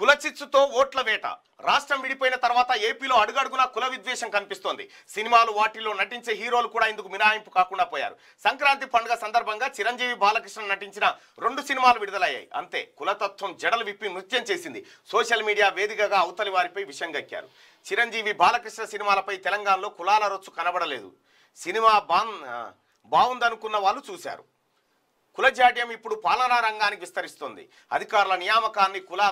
కులచిచ్చుతో ఓట్ల వేట రాష్ట్రం విడిపోయిన తర్వాత ఏపీలో అడుగడుగునా కుల విద్వేషం కనిపిస్తోంది సినిమాలు వాటిల్లో నటించే హీరోలు కూడా ఇందుకు మినహాయింపు కాకుండా పోయారు సంక్రాంతి పండుగ సందర్భంగా చిరంజీవి బాలకృష్ణ నటించిన రెండు సినిమాలు విడుదలయ్యాయి అంతే కులతత్వం జడలు విప్పి నృత్యం చేసింది సోషల్ మీడియా వేదికగా అవతలి వారిపై గక్కారు చిరంజీవి బాలకృష్ణ సినిమాలపై తెలంగాణలో కులాల రొచ్చు కనబడలేదు సినిమా బా బాగుందనుకున్న వాళ్ళు చూశారు కులజాట్యం ఇప్పుడు పాలనా రంగానికి విస్తరిస్తుంది అధికారుల నియామకాన్ని కుల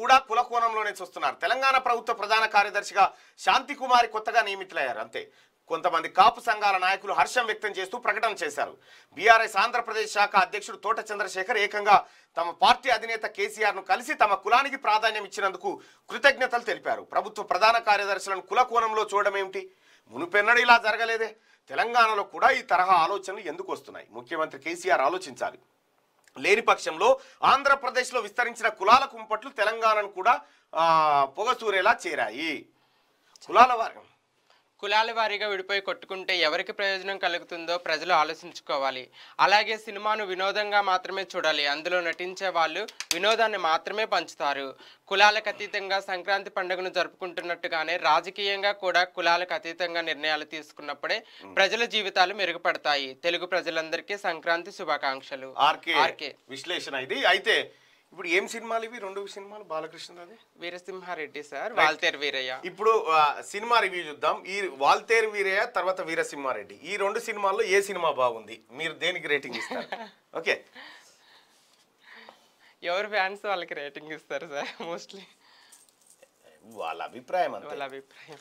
కూడా కుల కోణంలో నుంచి వస్తున్నారు తెలంగాణ ప్రభుత్వ ప్రధాన కార్యదర్శిగా శాంతి కుమారి కొత్తగా నియమితులయ్యారు అంతే కొంతమంది కాపు సంఘాల నాయకులు హర్షం వ్యక్తం చేస్తూ ప్రకటన చేశారు బీఆర్ఎస్ ఆంధ్రప్రదేశ్ శాఖ అధ్యక్షుడు తోట చంద్రశేఖర్ ఏకంగా తమ పార్టీ అధినేత కేసీఆర్ను కలిసి తమ కులానికి ప్రాధాన్యం ఇచ్చినందుకు కృతజ్ఞతలు తెలిపారు ప్రభుత్వ ప్రధాన కార్యదర్శులను కుల కోణంలో చూడడం ఏమిటి మునుపెన్నడూ ఇలా జరగలేదే తెలంగాణలో కూడా ఈ తరహా ఆలోచనలు ఎందుకు వస్తున్నాయి ముఖ్యమంత్రి కేసీఆర్ ఆలోచించాలి లేని పక్షంలో ఆంధ్రప్రదేశ్లో విస్తరించిన కులాల కుంపట్లు తెలంగాణను కూడా పొగసూరేలా చేరాయి కులాల వర్గం కులాల వారీగా విడిపోయి కొట్టుకుంటే ఎవరికి ప్రయోజనం కలుగుతుందో ప్రజలు ఆలోచించుకోవాలి అలాగే సినిమాను వినోదంగా మాత్రమే చూడాలి అందులో నటించే వాళ్ళు వినోదాన్ని మాత్రమే పంచుతారు కులాలకు అతీతంగా సంక్రాంతి పండుగను జరుపుకుంటున్నట్టుగానే రాజకీయంగా కూడా కులాలకు అతీతంగా నిర్ణయాలు తీసుకున్నప్పుడే ప్రజల జీవితాలు మెరుగుపడతాయి తెలుగు ప్రజలందరికీ సంక్రాంతి శుభాకాంక్షలు విశ్లేషణ ఇది అయితే ఇప్పుడు ఏం సినిమాలు ఇవి రెండు సినిమాలు బాలకృష్ణ వీరసింహారెడ్డి సార్ వాల్తేర్ వీరయ్య ఇప్పుడు సినిమా రివ్యూ చూద్దాం ఈ వాల్తేర్ వీరయ్య తర్వాత వీరసింహారెడ్డి ఈ రెండు సినిమాల్లో ఏ సినిమా బాగుంది మీరు దేనికి రేటింగ్ ఇస్తారు ఓకే ఎవరు ఫ్యాన్స్ వాళ్ళకి రేటింగ్ ఇస్తారు సార్ మోస్ట్లీ వాళ్ళ అభిప్రాయం వాళ్ళ అభిప్రాయం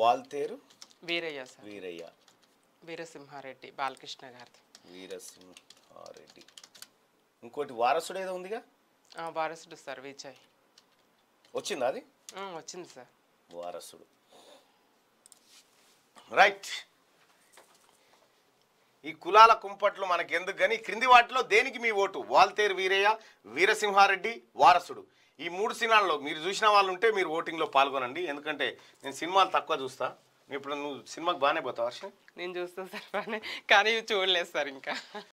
వాల్తేరు వీరయ్య సార్ వీరయ్య వీరసింహారెడ్డి బాలకృష్ణ గారి వీరసింహారెడ్డి ఇంకోటి వారసుడు ఏదో ఉందిగా వారసుడు సార్ విజయ్ వచ్చిందా అది వచ్చింది సార్ వారసుడు రైట్ ఈ కులాల కుంపట్లు మనకెందుకు కానీ క్రింది వాటిలో దేనికి మీ ఓటు వాల్తేరు వీరయ్య వీరసింహారెడ్డి వారసుడు ఈ మూడు సినిమాల్లో మీరు చూసిన వాళ్ళు ఉంటే మీరు ఓటింగ్లో పాల్గొనండి ఎందుకంటే నేను సినిమాలు తక్కువ చూస్తా ఇప్పుడు నువ్వు సినిమాకి బాగానే పోతావు హర్ష నేను చూస్తాను సార్ బాగానే కానీ చూడలేదు సార్ ఇంకా